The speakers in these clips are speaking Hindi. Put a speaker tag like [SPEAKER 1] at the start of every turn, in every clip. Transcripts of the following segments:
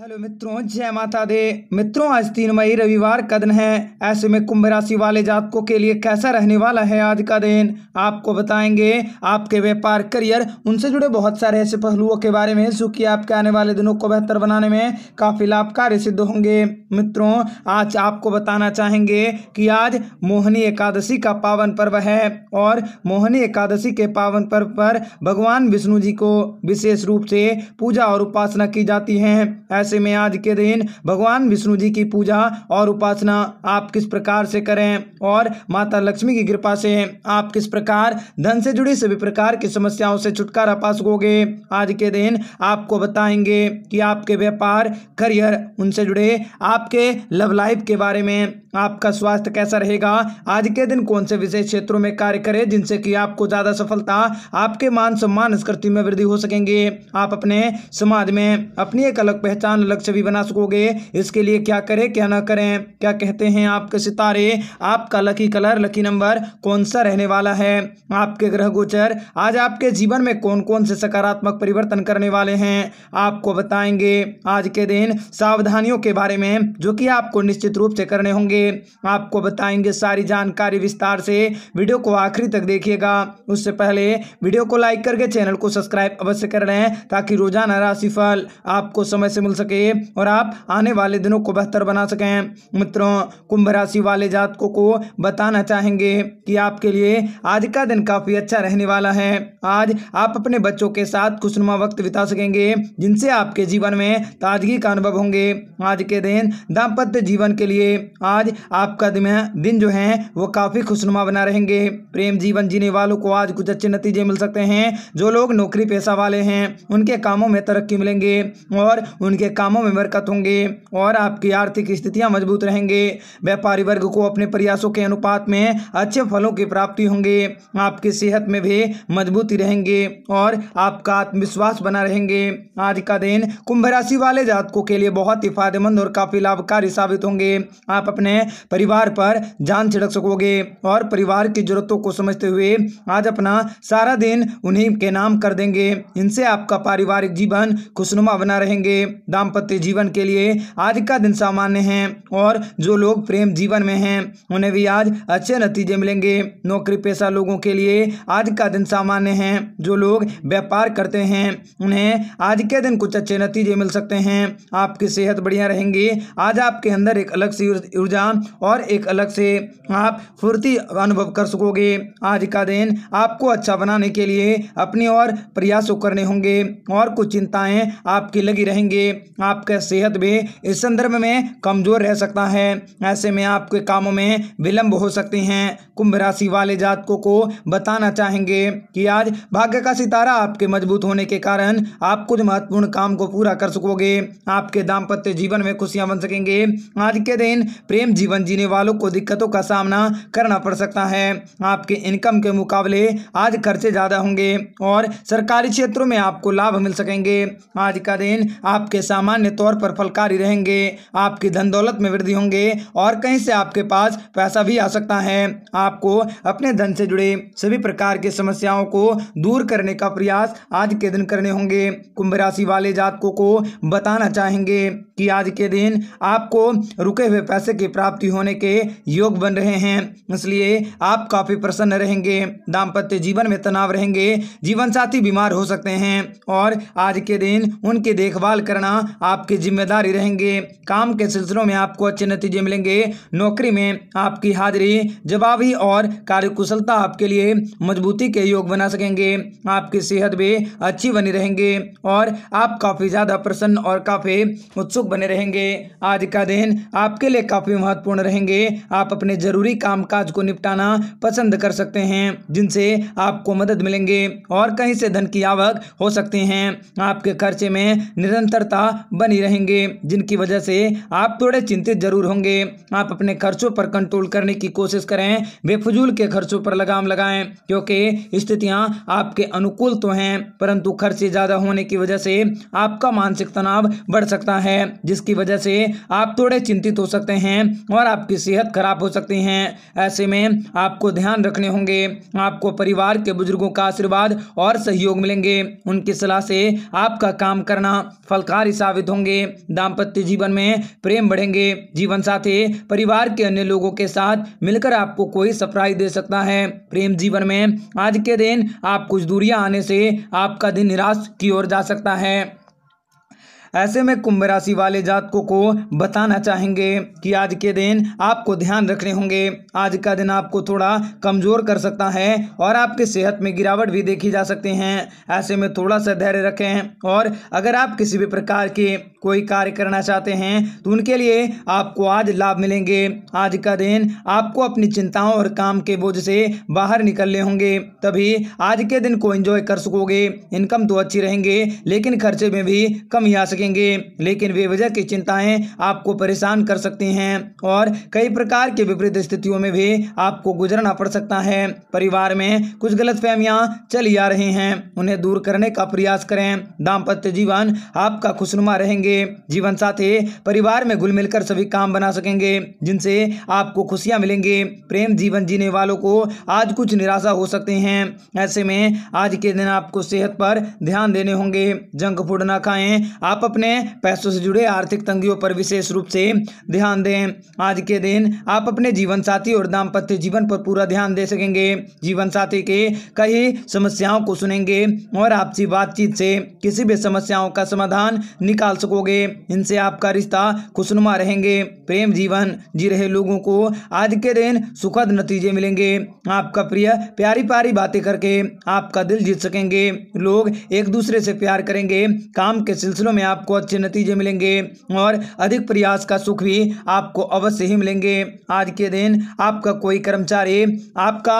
[SPEAKER 1] हेलो मित्रों जय माता दे मित्रों आज तीन मई रविवार का दिन है ऐसे में कुंभ राशि वाले जातकों के लिए कैसा रहने वाला है आज का दिन आपको बताएंगे आपके व्यापार करियर उनसे जुड़े बहुत सारे ऐसे पहलुओं के बारे में जो कि आपके आने वाले दिनों को बेहतर बनाने में काफ़ी लाभकारी सिद्ध होंगे मित्रों आज आपको बताना चाहेंगे कि आज मोहनी एकादशी का पावन पर्व है और मोहनी एकादशी के पावन पर्व पर भगवान विष्णु जी को विशेष रूप से पूजा और उपासना की जाती है ऐसे में आज के दिन भगवान विष्णु जी की पूजा और उपासना आप किस प्रकार से करें और माता लक्ष्मी की कृपा से आप किस प्रकार धन से जुड़ी सभी प्रकार की समस्याओं से छुटकारा पा सकोगे आज के दिन आपको बताएंगे कि आपके व्यापार करियर उनसे जुड़े आपके लव लाइफ के बारे में आपका स्वास्थ्य कैसा रहेगा आज के दिन कौन से विशेष क्षेत्रों में कार्य करें जिनसे कि आपको ज़्यादा सफलता आपके मान सम्मान स्कृति में वृद्धि हो सकेंगे आप अपने समाज में अपनी एक अलग पहचान आसान लक्ष्य भी बना सकोगे इसके लिए क्या करें क्या ना करें क्या कहते हैं आपके सितारे आपका लकी कलर लकी नंबर कौन सा रहने वाला है आपके ग्रह गोचर आज आपके जीवन में कौन कौन से सकारात्मक परिवर्तन करने वाले हैं आपको बताएंगे आज के दिन सावधानियों के बारे में जो कि आपको निश्चित रूप से करने होंगे आपको बताएंगे सारी जानकारी विस्तार से वीडियो को आखिरी तक देखिएगा उससे पहले वीडियो को लाइक करके चैनल को सब्सक्राइब अवश्य कर लें ताकि रोजाना राशिफल आपको समय से मिल सके सके और आप आने वाले दिनों को बेहतर बना सकें मित्रों कुंभ राशि वाले जातकों को बताना चाहेंगे कि आपके लिए आज का दिन काफ़ी अच्छा रहने वाला है आज आप अपने बच्चों के साथ खुशनुमा वक्त बिता सकेंगे जिनसे आपके जीवन में ताजगी का अनुभव होंगे आज के दिन दाम्पत्य जीवन के लिए आज आपका दिन जो है वो काफ़ी खुशनुमा बना रहेंगे प्रेम जीवन जीने वालों को आज कुछ अच्छे नतीजे मिल सकते हैं जो लोग नौकरी पेशा वाले हैं उनके कामों में तरक्की मिलेंगे और उनके कामों में बरकत होंगे और आपकी आर्थिक स्थितियाँ मजबूत रहेंगे व्यापारी वर्ग को अपने प्रयासों के अनुपात में अच्छे फलों की प्राप्ति होंगे आपकी सेहत में भी मजबूती रहेंगे और आपका आत्मविश्वास बना रहेंगे आज का दिन कुंभ राशि वाले जातकों के लिए बहुत ही फायदेमंद और काफ़ी लाभकारी साबित होंगे आप अपने परिवार पर जान छिड़क सकोगे और परिवार की जरूरतों को समझते हुए आज अपना सारा दिन उन्हीं के नाम कर देंगे इनसे आपका पारिवारिक जीवन खुशनुमा बना रहेंगे दाम्पत्य जीवन के लिए आज का दिन सामान्य है और जो लोग प्रेम जीवन में हैं उन्हें भी आज अच्छे नतीजे मिलेंगे नौकरी पेशा लोगों के लिए आज का दिन सामान्य है जो लोग व्यापार करते हैं उन्हें आज के दिन कुछ अच्छे नतीजे मिल सकते हैं आपकी सेहत बढ़िया रहेंगी आज आपके अंदर एक अलग सी ऊर्जा और एक अलग से आप फुर्ती अनुभव कर सकोगे आज का दिन आपको अच्छा बनाने के लिए अपनी और प्रयासों करने होंगे और कुछ चिंताएं आपकी लगी रहेंगे आपका सेहत भी इस संदर्भ में कमज़ोर रह सकता है ऐसे में आपके कामों में विलंब हो सकते हैं कुंभ राशि वाले जातकों को बताना चाहेंगे कि आज भाग्य का सितारा आपके मजबूत होने के कारण आप कुछ महत्वपूर्ण काम को पूरा कर सकोगे आपके दाम्पत्य जीवन में खुशियां बन सकेंगे आज के दिन प्रेम जीवन जीने वालों को दिक्कतों का सामना करना पड़ सकता है आपके इनकम के मुकाबले आज खर्चे ज़्यादा होंगे और सरकारी क्षेत्रों में आपको लाभ मिल सकेंगे आज का दिन आपके सामने सामान्य तौर पर फलकारी रहेंगे आपकी धन दौलत में वृद्धि होंगे और कहीं से आपके पास पैसा भी आ सकता है आपको अपने धन से जुड़े सभी प्रकार की समस्याओं को दूर करने का प्रयास आज के दिन करने होंगे कुंभ राशि वाले जातकों को बताना चाहेंगे कि आज के दिन आपको रुके हुए पैसे की प्राप्ति होने के योग बन रहे हैं इसलिए आप काफ़ी प्रसन्न रहेंगे दाम्पत्य जीवन में तनाव रहेंगे जीवन साथी बीमार हो सकते हैं और आज के दिन उनकी देखभाल करना आपकी जिम्मेदारी रहेंगे काम के सिलसिलों में आपको अच्छे नतीजे मिलेंगे नौकरी में आपकी हाजिरी जवाबी और कार्यकुशलता आपके लिए मजबूती के योग बना सकेंगे आपकी सेहत भी अच्छी बनी रहेंगे और आप काफ़ी ज़्यादा प्रसन्न और काफ़ी उत्सुक सुख बने रहेंगे आज का दिन आपके लिए काफ़ी महत्वपूर्ण रहेंगे आप अपने ज़रूरी कामकाज को निपटाना पसंद कर सकते हैं जिनसे आपको मदद मिलेंगे और कहीं से धन की आवक हो सकती हैं आपके खर्चे में निरंतरता बनी रहेंगे जिनकी वजह से आप थोड़े चिंतित जरूर होंगे आप अपने खर्चों पर कंट्रोल करने की कोशिश करें बेफजूल के खर्चों पर लगाम लगाएं क्योंकि स्थितियां आपके अनुकूल तो हैं परंतु खर्चे ज़्यादा होने की वजह से आपका मानसिक तनाव बढ़ सकता है जिसकी वजह से आप थोड़े चिंतित हो सकते हैं और आपकी सेहत खराब हो सकती है ऐसे में आपको ध्यान रखने होंगे आपको परिवार के बुजुर्गों का आशीर्वाद और सहयोग मिलेंगे उनकी सलाह से आपका काम करना फलकारी साबित होंगे दाम्पत्य जीवन में प्रेम बढ़ेंगे जीवन साथी परिवार के अन्य लोगों के साथ मिलकर आपको कोई सरप्राइज दे सकता है प्रेम जीवन में आज के दिन आप कुछ दूरियां आने से आपका दिन निराश की ओर जा सकता है ऐसे में कुंभ राशि वाले जातकों को बताना चाहेंगे कि आज के दिन आपको ध्यान रखने होंगे आज का दिन आपको थोड़ा कमज़ोर कर सकता है और आपके सेहत में गिरावट भी देखी जा सकती है ऐसे में थोड़ा सा धैर्य रखें और अगर आप किसी भी प्रकार के कोई कार्य करना चाहते हैं तो उनके लिए आपको आज लाभ मिलेंगे आज का दिन आपको अपनी चिंताओं और काम के बोझ से बाहर निकलने होंगे तभी आज के दिन को एंजॉय कर सकोगे इनकम तो अच्छी रहेंगे लेकिन खर्चे में भी कमी आ सकेंगे सकेंगे लेकिन वजह की चिंताएं आपको परेशान कर सकती हैं और कई प्रकार के विपरीत स्थितियों में भी आपको गुजरना पड़ सकता है परिवार में कुछ गलत फहमियाँ चली आ रही हैं उन्हें दूर करने का प्रयास करें दाम्पत्य जीवन आपका खुशनुमा रहेंगे जीवन साथी परिवार में घुल मिलकर सभी काम बना सकेंगे जिनसे आपको खुशियाँ मिलेंगे प्रेम जीवन जीने वालों को आज कुछ निराशा हो सकते हैं ऐसे में आज के दिन आपको सेहत पर ध्यान देने होंगे जंक फूड ना खाएं आप अपने पैसों से जुड़े आर्थिक तंगियों पर विशेष रूप से ध्यान दें आज के दिन आप अपने जीवन साथी और दाम्पत्य जीवन पर पूरा ध्यान दे सकेंगे जीवन साथी के कई समस्याओं को सुनेंगे और आपसी बातचीत से किसी भी समस्याओं का समाधान निकाल सकोगे इनसे आपका रिश्ता खुशनुमा रहेंगे प्रेम जीवन जी रहे लोगों को आज के दिन सुखद नतीजे मिलेंगे आपका प्रिय प्यारी प्यारी बातें करके आपका दिल जीत सकेंगे लोग एक दूसरे से प्यार करेंगे काम के सिलसिलों में आप आपको अच्छे नतीजे मिलेंगे और अधिक प्रयास का सुख भी आपको अवश्य ही मिलेंगे आज के दिन आपका कोई कर्मचारी आपका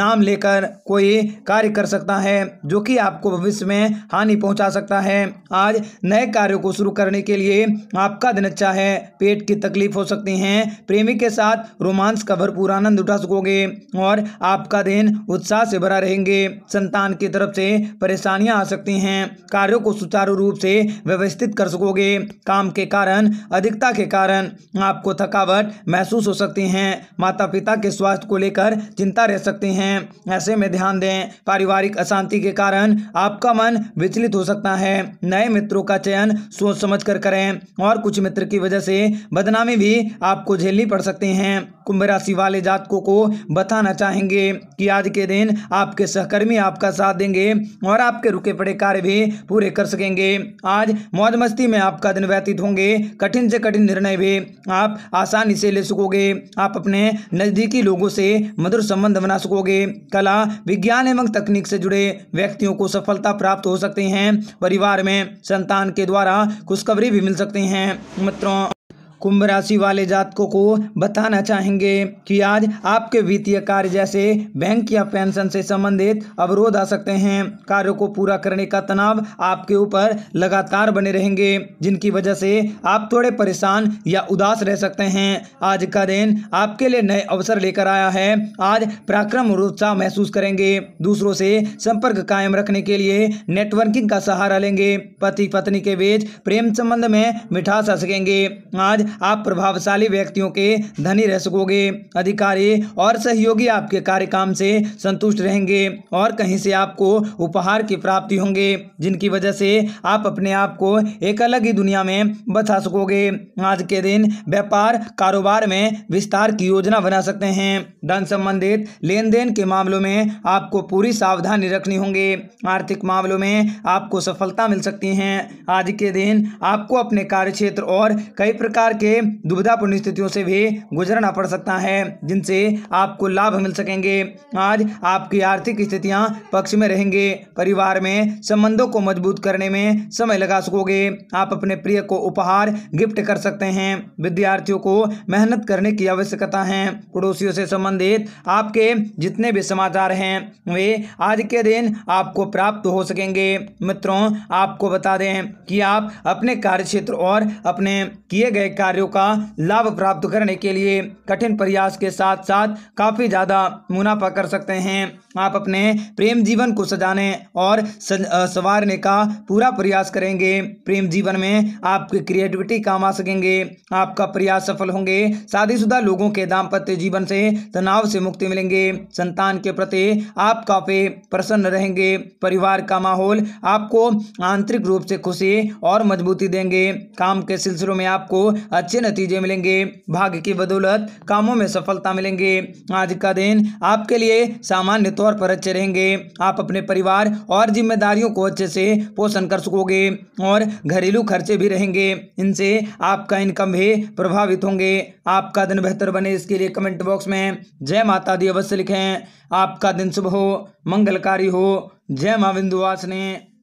[SPEAKER 1] नाम लेकर कोई कार्य कर सकता है जो कि आपको भविष्य में हानि पहुंचा सकता है आज नए कार्यों को शुरू करने के लिए आपका दिन अच्छा है पेट की तकलीफ हो सकती हैं प्रेमी के साथ रोमांस का भरपूर आनंद उठा सकोगे और आपका दिन उत्साह से भरा रहेंगे संतान की तरफ से परेशानियां आ सकती हैं कार्यों को सुचारू रूप से व्यवस्थित कर सकोगे काम के कारण अधिकता के कारण आपको थकावट महसूस हो सकती है माता पिता के स्वास्थ्य को लेकर चिंता रह सकती हैं ऐसे में ध्यान दें पारिवारिक अशांति के कारण आपका मन विचलित हो सकता है नए मित्रों का चयन सोच समझ कर करें और कुछ मित्र की वजह से बदनामी भी आपको झेलनी पड़ सकती हैं कुंभ राशि वाले जातकों को बताना चाहेंगे कि आज के दिन आपके सहकर्मी आपका साथ देंगे और आपके रुके पड़े कार्य भी पूरे कर सकेंगे आज मौज मस्ती में आपका दिन व्यतीत होंगे कठिन से कठिन निर्णय भी आप आसानी से ले सकोगे आप अपने नज़दीकी लोगों से मधुर संबंध बना सकोगे कला विज्ञान एवं तकनीक से जुड़े व्यक्तियों को सफलता प्राप्त हो सकती हैं परिवार में संतान के द्वारा खुशखबरी भी मिल सकती हैं मित्रों कुंभ राशि वाले जातकों को बताना चाहेंगे कि आज आपके वित्तीय कार्य जैसे बैंक या पेंशन से संबंधित अवरोध आ सकते हैं कार्यों को पूरा करने का तनाव आपके ऊपर लगातार बने रहेंगे जिनकी वजह से आप थोड़े परेशान या उदास रह सकते हैं आज का दिन आपके लिए नए अवसर लेकर आया है आज पराक्रम उत्साह महसूस करेंगे दूसरों से संपर्क कायम रखने के लिए नेटवर्किंग का सहारा लेंगे पति पत्नी के बीच प्रेम संबंध में मिठास आ सकेंगे आज आप प्रभावशाली व्यक्तियों के धनी रह सकोगे अधिकारी और सहयोगी आपके कार्य काम से संतुष्ट रहेंगे और कहीं से आपको उपहार की प्राप्ति होंगे जिनकी वजह से आप अपने आप को एक अलग ही दुनिया में बचा सकोगे आज के दिन व्यापार कारोबार में विस्तार की योजना बना सकते हैं धन संबंधित लेन देन के मामलों में आपको पूरी सावधानी रखनी होंगे आर्थिक मामलों में आपको सफलता मिल सकती है आज के दिन आपको अपने कार्य क्षेत्र और कई प्रकार के के दुविधापूर्ण स्थितियों से भी गुजरना पड़ सकता है जिनसे आपको लाभ मिल सकेंगे आज आपकी आर्थिक स्थितियां पक्ष में रहेंगे परिवार में संबंधों को मजबूत करने में समय लगा सकोगे आप अपने प्रिय को उपहार गिफ्ट कर सकते हैं विद्यार्थियों को मेहनत करने की आवश्यकता है पड़ोसियों से संबंधित आपके जितने भी समाचार हैं वे आज के दिन आपको प्राप्त हो सकेंगे मित्रों आपको बता दें कि आप अपने कार्य क्षेत्र और अपने किए गए कार्यों का लाभ प्राप्त करने के लिए कठिन प्रयास के साथ साथ काफ़ी ज़्यादा मुनाफा कर सकते हैं आप अपने प्रेम जीवन को सजाने और संवारने का पूरा प्रयास करेंगे प्रेम जीवन में आपकी क्रिएटिविटी काम आ सकेंगे आपका प्रयास सफल होंगे शादीशुदा लोगों के दाम्पत्य जीवन से तनाव से मुक्ति मिलेंगे संतान के प्रति आप काफ़ी प्रसन्न रहेंगे परिवार का माहौल आपको आंतरिक रूप से खुशी और मजबूती देंगे काम के सिलसिलों में आपको अच्छे नतीजे मिलेंगे भाग्य की बदौलत कामों में सफलता मिलेंगे आज का दिन आपके लिए सामान्य तौर पर अच्छे रहेंगे आप अपने परिवार और जिम्मेदारियों को अच्छे से पोषण कर सकोगे और घरेलू खर्चे भी रहेंगे इनसे आपका इनकम भी प्रभावित होंगे आपका दिन बेहतर बने इसके लिए कमेंट बॉक्स में जय माता दी अवश्य लिखें आपका दिन शुभ हो मंगलकारी हो जय माँ ने